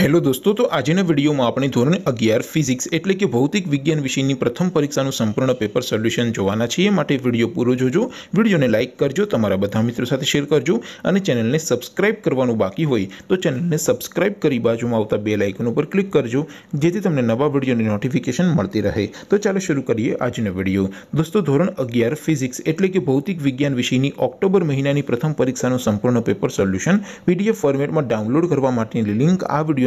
hello दोस्तों तो आज इन वीडियो में आपण ધોરણ 11 ફિઝિક્સ એટલે કે ભૌતિક વિજ્ઞાન વિષયની પ્રથમ પરીક્ષાનું સંપૂર્ણ પેપર સોલ્યુશન જોવાના છીએ માટે વિડિયો પૂરો જોજો વિડિયોને લાઈક કરજો તમારા બધા મિત્રો સાથે શેર કરજો અને ચેનલને સબ્સ્ક્રાઇબ કરવાનું બાકી હોય તો ચેનલને સબ્સ્ક્રાઇબ કરી બાજુમાં આવતા બેલ આઇકન ઉપર ક્લિક કરજો જેથી તમને નવા વિડિયોની નોટિફિકેશન મળતી રહે તો ચાલો શરૂ કરીએ આજનો વિડિયો દોસ્તો ધોરણ 11 ફિઝિક્સ એટલે કે ભૌતિક વિજ્ઞાન વિષયની ઓક્ટોબર મહિનાની પ્રથમ પરીક્ષાનું સંપૂર્ણ પેપર સોલ્યુશન પીડીએફ ફોર્મેટમાં ડાઉનલોડ કરવા માટેની લિંક આ વિડિયો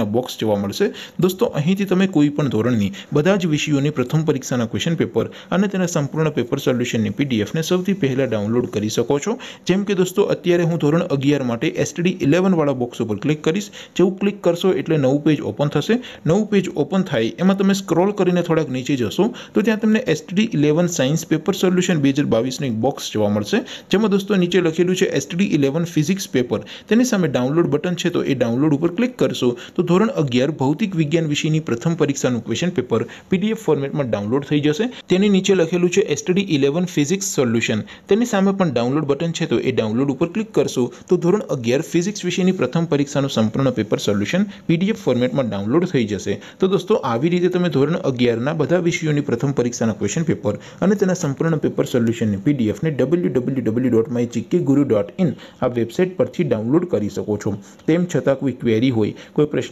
ના બોક્સ જોવા મળશે દોસ્તો અહીંથી તમને કોઈપણ ધોરણની બધા જ વિષયોની પ્રથમ પરીક્ષાના ક્વેશ્ચન પેપર અને તેના સંપૂર્ણ પેપર સોલ્યુશનની પીડીએફ ને સૌથી પહેલા ડાઉનલોડ કરી શકો છો જેમ કે દોસ્તો અત્યારે હું ધોરણ 11 માટે STD 11 વાળો બોક્સ ઉપર ક્લિક કરશો જે હું ક્લિક કરશો એટલે નવું પેજ ઓપન થશે નવું પેજ ઓપન થાય એમાં તમે સ્ક્રોલ કરીને થોડક નીચે જશો તો ત્યાં તમને STD 11 સાયન્સ પેપર સોલ્યુશન 2022 નો એક બોક્સ જોવા મળશે જેમાં દોસ્તો નીચે લખેલું છે STD 11 ફિઝિક્સ પેપર તેની સામે ડાઉનલોડ બટન છે તો એ ડાઉનલોડ ઉપર ક્લિક કરશો ધોરણ 11 ભૌતિક વિજ્ઞાન વિષયની પ્રથમ પરીક્ષાનું ક્વેશ્ચન પેપર પીડીએફ ફોર્મેટમાં ડાઉનલોડ થઈ જશે તેની નીચે લખેલું છે STD 11 Physics Solution તેની સામે પણ ડાઉનલોડ બટન છે તો એ ડાઉનલોડ ઉપર ક્લિક કરશો તો ધોરણ 11 ફિઝિક્સ વિષયની પ્રથમ પરીક્ષાનું સંપૂર્ણ પેપર સોલ્યુશન પીડીએફ ફોર્મેટમાં ડાઉનલોડ થઈ જશે તો દોસ્તો આવી રીતે તમે ધોરણ 11 ના બધા વિષયોની પ્રથમ પરીક્ષાના ક્વેશ્ચન પેપર અને તેના સંપૂર્ણ પેપર સોલ્યુશનની પીડીએફ ને www.mychikkiguru.in આ વેબસાઈટ પરથી ડાઉનલોડ કરી શકો છો તેમ છતક કોઈ ક્વેરી હોય કોઈ પ્રશ્ન